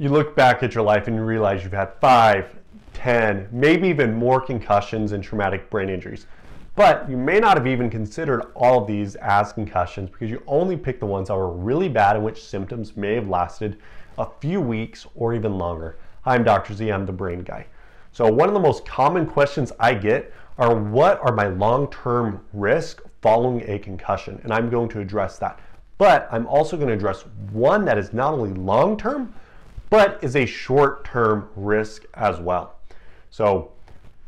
you look back at your life and you realize you've had five, ten, maybe even more concussions and traumatic brain injuries. But you may not have even considered all of these as concussions because you only picked the ones that were really bad and which symptoms may have lasted a few weeks or even longer. Hi, I'm Dr. Z, I'm the brain guy. So one of the most common questions I get are what are my long-term risks following a concussion? And I'm going to address that. But I'm also going to address one that is not only long-term, but is a short-term risk as well. So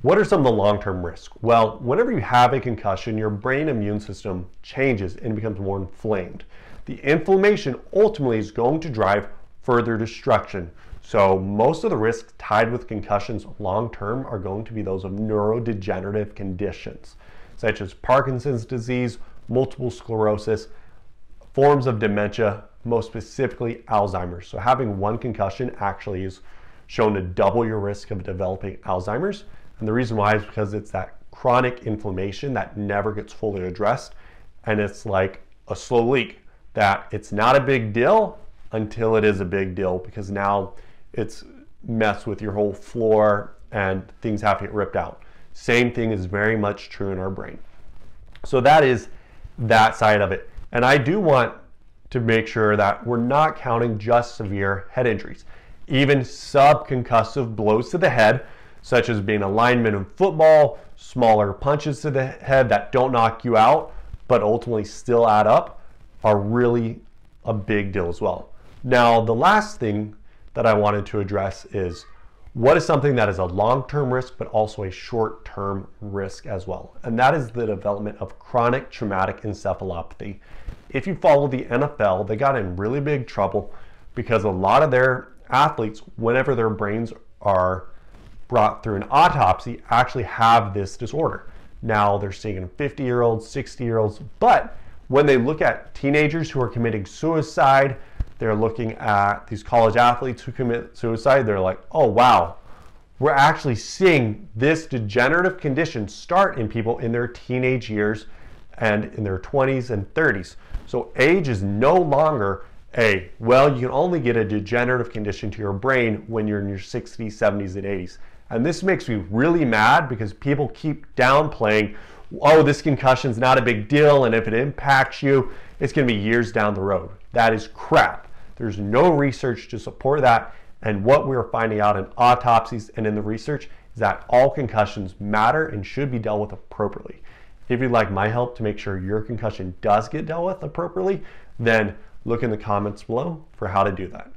what are some of the long-term risks? Well, whenever you have a concussion, your brain immune system changes and becomes more inflamed. The inflammation ultimately is going to drive further destruction. So most of the risks tied with concussions long-term are going to be those of neurodegenerative conditions, such as Parkinson's disease, multiple sclerosis, forms of dementia, most specifically Alzheimer's. So having one concussion actually is shown to double your risk of developing Alzheimer's. And the reason why is because it's that chronic inflammation that never gets fully addressed. And it's like a slow leak that it's not a big deal until it is a big deal because now it's messed with your whole floor and things have to get ripped out. Same thing is very much true in our brain. So that is that side of it. And I do want to make sure that we're not counting just severe head injuries. Even subconcussive blows to the head, such as being a lineman in football, smaller punches to the head that don't knock you out, but ultimately still add up, are really a big deal as well. Now, the last thing that I wanted to address is what is something that is a long-term risk, but also a short-term risk as well? And that is the development of chronic traumatic encephalopathy. If you follow the NFL, they got in really big trouble because a lot of their athletes, whenever their brains are brought through an autopsy, actually have this disorder. Now they're seeing 50 year olds, 60 year olds, but when they look at teenagers who are committing suicide, they're looking at these college athletes who commit suicide. They're like, oh, wow, we're actually seeing this degenerative condition start in people in their teenage years and in their 20s and 30s. So age is no longer a, well, you can only get a degenerative condition to your brain when you're in your 60s, 70s, and 80s. And this makes me really mad because people keep downplaying, oh, this concussion's not a big deal, and if it impacts you, it's gonna be years down the road. That is crap. There's no research to support that. And what we're finding out in autopsies and in the research is that all concussions matter and should be dealt with appropriately. If you'd like my help to make sure your concussion does get dealt with appropriately, then look in the comments below for how to do that.